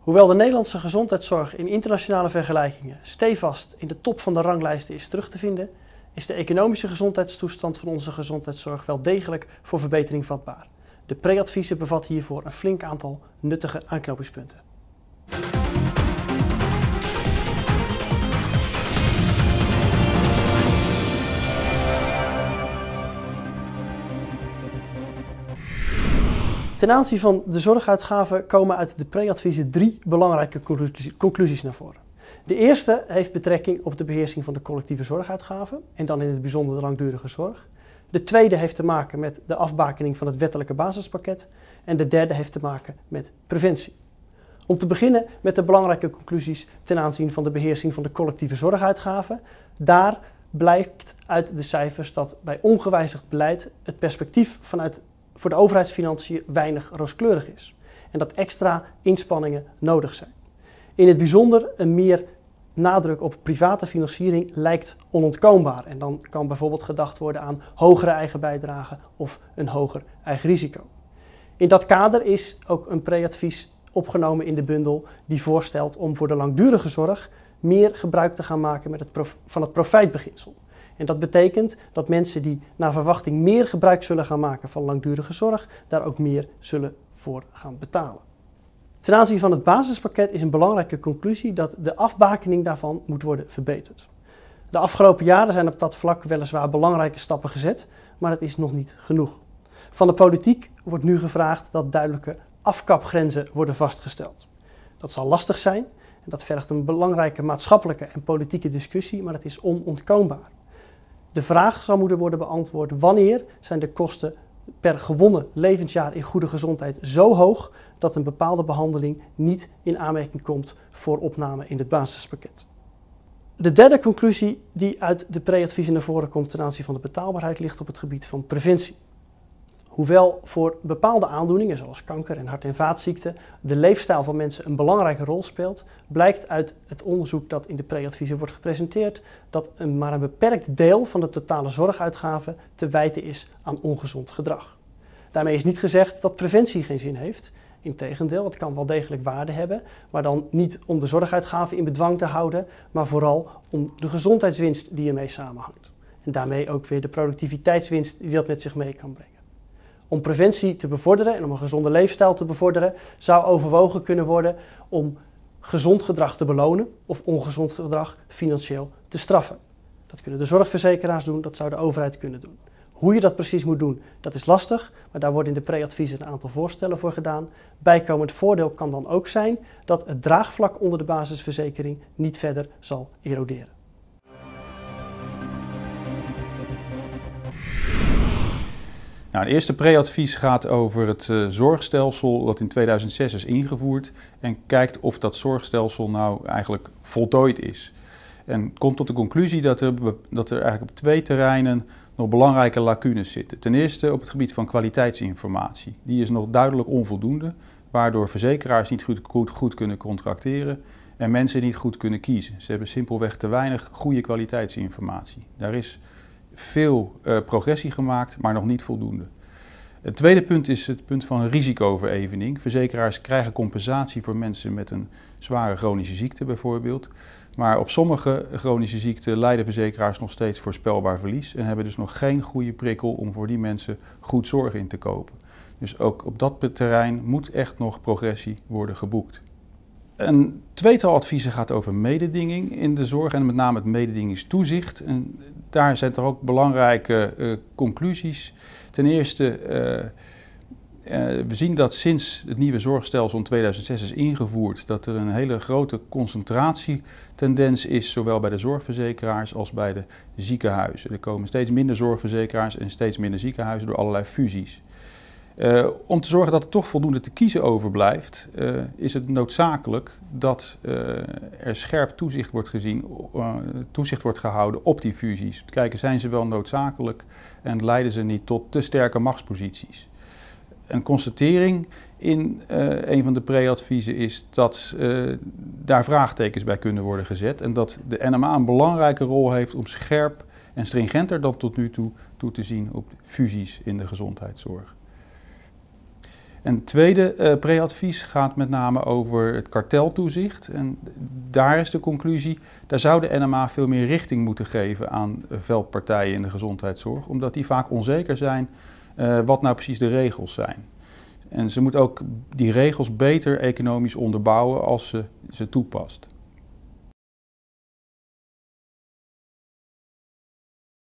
Hoewel de Nederlandse gezondheidszorg in internationale vergelijkingen stevast in de top van de ranglijsten is terug te vinden, is de economische gezondheidstoestand van onze gezondheidszorg wel degelijk voor verbetering vatbaar. De preadviezen bevat hiervoor een flink aantal nuttige aanknopingspunten. Ten aanzien van de zorguitgaven komen uit de preadviezen drie belangrijke conclusies naar voren. De eerste heeft betrekking op de beheersing van de collectieve zorguitgaven en dan in het bijzonder de langdurige zorg. De tweede heeft te maken met de afbakening van het wettelijke basispakket. En de derde heeft te maken met preventie. Om te beginnen met de belangrijke conclusies ten aanzien van de beheersing van de collectieve zorguitgaven. Daar blijkt uit de cijfers dat bij ongewijzigd beleid het perspectief vanuit voor de overheidsfinanciën weinig rooskleurig is en dat extra inspanningen nodig zijn. In het bijzonder een meer nadruk op private financiering lijkt onontkoombaar. En dan kan bijvoorbeeld gedacht worden aan hogere eigen bijdrage of een hoger eigen risico. In dat kader is ook een preadvies opgenomen in de bundel die voorstelt om voor de langdurige zorg meer gebruik te gaan maken met het van het profijtbeginsel. En dat betekent dat mensen die naar verwachting meer gebruik zullen gaan maken van langdurige zorg, daar ook meer zullen voor gaan betalen. Ten aanzien van het basispakket is een belangrijke conclusie dat de afbakening daarvan moet worden verbeterd. De afgelopen jaren zijn op dat vlak weliswaar belangrijke stappen gezet, maar het is nog niet genoeg. Van de politiek wordt nu gevraagd dat duidelijke afkapgrenzen worden vastgesteld. Dat zal lastig zijn en dat vergt een belangrijke maatschappelijke en politieke discussie, maar het is onontkoombaar. De vraag zal moeten worden beantwoord wanneer zijn de kosten per gewonnen levensjaar in goede gezondheid zo hoog dat een bepaalde behandeling niet in aanmerking komt voor opname in het basispakket. De derde conclusie die uit de preadviezen naar voren komt ten aanzien van de betaalbaarheid ligt op het gebied van preventie. Hoewel voor bepaalde aandoeningen zoals kanker en hart- en vaatziekten de leefstijl van mensen een belangrijke rol speelt, blijkt uit het onderzoek dat in de preadviezen wordt gepresenteerd dat een maar een beperkt deel van de totale zorguitgaven te wijten is aan ongezond gedrag. Daarmee is niet gezegd dat preventie geen zin heeft. Integendeel, het kan wel degelijk waarde hebben, maar dan niet om de zorguitgaven in bedwang te houden, maar vooral om de gezondheidswinst die ermee samenhangt. En daarmee ook weer de productiviteitswinst die dat met zich mee kan brengen. Om preventie te bevorderen en om een gezonde leefstijl te bevorderen, zou overwogen kunnen worden om gezond gedrag te belonen of ongezond gedrag financieel te straffen. Dat kunnen de zorgverzekeraars doen, dat zou de overheid kunnen doen. Hoe je dat precies moet doen, dat is lastig, maar daar worden in de preadviezen een aantal voorstellen voor gedaan. Bijkomend voordeel kan dan ook zijn dat het draagvlak onder de basisverzekering niet verder zal eroderen. Nou, het eerste pre-advies gaat over het eh, zorgstelsel dat in 2006 is ingevoerd en kijkt of dat zorgstelsel nou eigenlijk voltooid is. En komt tot de conclusie dat er, dat er eigenlijk op twee terreinen nog belangrijke lacunes zitten. Ten eerste op het gebied van kwaliteitsinformatie. Die is nog duidelijk onvoldoende, waardoor verzekeraars niet goed, goed kunnen contracteren en mensen niet goed kunnen kiezen. Ze hebben simpelweg te weinig goede kwaliteitsinformatie. Daar is veel eh, progressie gemaakt, maar nog niet voldoende. Het tweede punt is het punt van risicoverevening. Verzekeraars krijgen compensatie voor mensen met een zware chronische ziekte bijvoorbeeld. Maar op sommige chronische ziekten lijden verzekeraars nog steeds voorspelbaar verlies en hebben dus nog geen goede prikkel om voor die mensen goed zorg in te kopen. Dus ook op dat terrein moet echt nog progressie worden geboekt een tweetal adviezen gaat over mededinging in de zorg en met name het mededingingstoezicht. En daar zijn er ook belangrijke eh, conclusies. Ten eerste, uh, we zien dat sinds het nieuwe zorgstelsel in 2006 is ingevoerd, dat er een hele grote concentratietendens is, zowel bij de zorgverzekeraars als bij de ziekenhuizen. Er komen steeds minder zorgverzekeraars en steeds minder ziekenhuizen door allerlei fusies. Eh, om te zorgen dat er toch voldoende te kiezen overblijft, uh, is het noodzakelijk dat eh, er scherp toezicht wordt, gezien, toezicht wordt gehouden op die fusies. Kijken, zijn ze wel noodzakelijk en leiden ze niet tot te sterke machtsposities? Een constatering in een van de pre-adviezen is dat daar vraagtekens bij kunnen worden gezet en dat de NMA een belangrijke rol heeft om scherp en stringenter dan tot nu toe toe te zien op fusies in de gezondheidszorg. Een tweede uh, preadvies gaat met name over het karteltoezicht. En daar is de conclusie, daar zou de NMA veel meer richting moeten geven aan eh, veldpartijen in de gezondheidszorg, omdat die vaak onzeker zijn eh, wat nou precies de regels zijn. En ze moet ook die regels beter economisch onderbouwen als ze ze toepast.